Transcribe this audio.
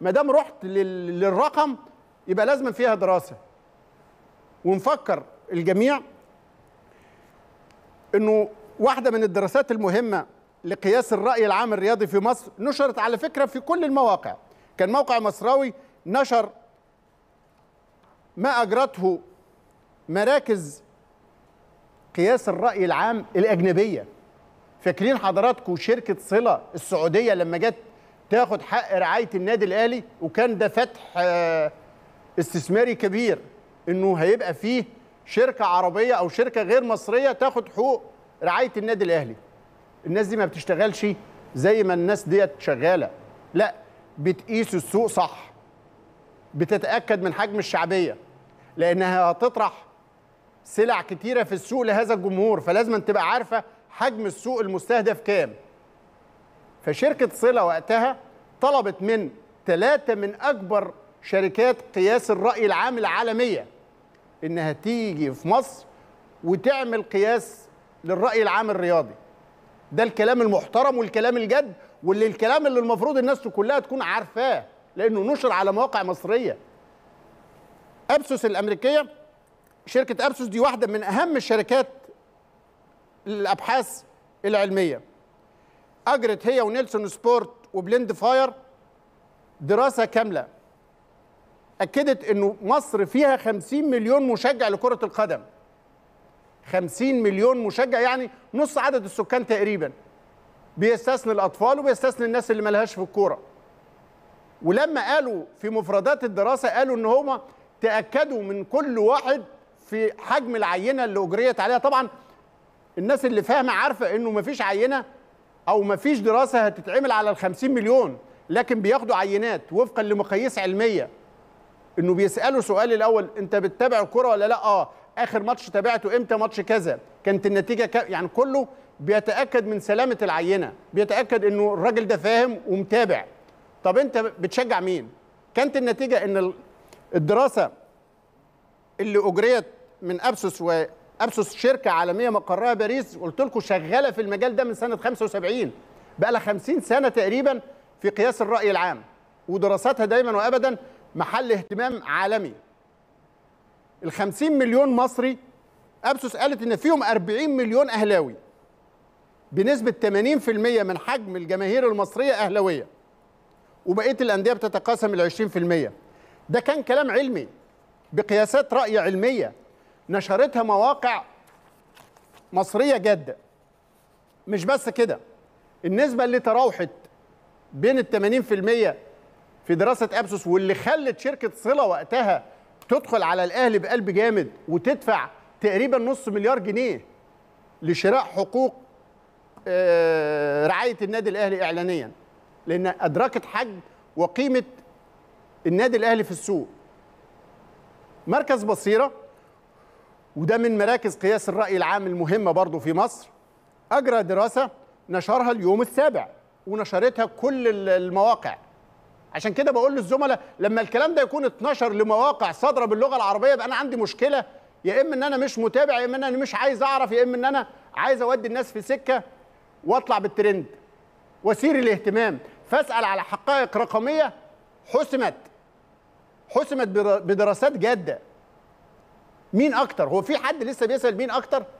ما دام رحت للرقم يبقى لازم فيها دراسه ونفكر الجميع انه واحده من الدراسات المهمه لقياس الراي العام الرياضي في مصر نشرت على فكره في كل المواقع كان موقع مصراوي نشر ما اجرته مراكز قياس الراي العام الاجنبيه فاكرين حضراتكم شركه صله السعوديه لما جت تاخد حق رعايه النادي الاهلي وكان ده فتح آه، استثماري كبير انه هيبقى فيه شركه عربيه او شركه غير مصريه تاخد حقوق رعايه النادي الاهلي الناس دي ما بتشتغلش زي ما الناس ديت شغاله لا بتقيس السوق صح بتتاكد من حجم الشعبيه لانها هتطرح سلع كتيره في السوق لهذا الجمهور فلازم تبقى عارفه حجم السوق المستهدف كام فشركه صله وقتها طلبت من ثلاثه من اكبر شركات قياس الراي العام العالميه انها تيجي في مصر وتعمل قياس للراي العام الرياضي ده الكلام المحترم والكلام الجد واللي الكلام اللي المفروض الناس كلها تكون عارفاه لانه نشر على مواقع مصريه ابسوس الامريكيه شركه ابسوس دي واحده من اهم الشركات للابحاث العلميه اجرت هي ونيلسون سبورت وبليند فاير دراسه كامله اكدت انه مصر فيها 50 مليون مشجع لكره القدم 50 مليون مشجع يعني نص عدد السكان تقريبا بيستثني الاطفال وبيستثني الناس اللي ملهاش في الكوره ولما قالوا في مفردات الدراسه قالوا ان هما تاكدوا من كل واحد في حجم العينه اللي اجريت عليها طبعا الناس اللي فاهمه عارفه انه مفيش عينه او ما فيش دراسه هتتعمل على ال 50 مليون لكن بياخدوا عينات وفقا لمقاييس علميه انه بيسالوا سؤال الاول انت بتتابع الكره ولا لا اه اخر ماتش تابعته امتى ماتش كذا كانت النتيجه ك... يعني كله بيتاكد من سلامه العينه بيتاكد انه الراجل ده فاهم ومتابع طب انت بتشجع مين كانت النتيجه ان الدراسه اللي اجريت من ابسوس ابسوس شركه عالميه مقرها باريس قلت لكم شغاله في المجال ده من سنه 75 بقى لها 50 سنه تقريبا في قياس الراي العام ودراساتها دايما وابدا محل اهتمام عالمي ال 50 مليون مصري ابسوس قالت ان فيهم 40 مليون اهلاوي بنسبه 80% من حجم الجماهير المصريه اهلاويه وبقيه الانديه بتتقاسم ال 20% ده كان كلام علمي بقياسات راي علميه نشرتها مواقع مصريه جاده مش بس كده النسبه اللي تراوحت بين ال 80% في دراسه ابسوس واللي خلت شركه صله وقتها تدخل على الاهلي بقلب جامد وتدفع تقريبا نص مليار جنيه لشراء حقوق آه، رعايه النادي الاهلي اعلانيا لان ادركت حجم وقيمه النادي الاهلي في السوق مركز بصيره وده من مراكز قياس الرأي العام المهمة برضه في مصر أجرى دراسة نشرها اليوم السابع ونشرتها كل المواقع عشان كده بقول للزملاء لما الكلام ده يكون اتنشر لمواقع صادره باللغه العربيه يبقى انا عندي مشكله يا اما ان انا مش متابع يا اما ان انا مش عايز اعرف يا اما ان انا عايز اودي الناس في سكه واطلع بالترند واثير الاهتمام فاسال على حقائق رقميه حسمت حسمت بدراسات جاده مين اكتر هو في حد لسه بيسال مين اكتر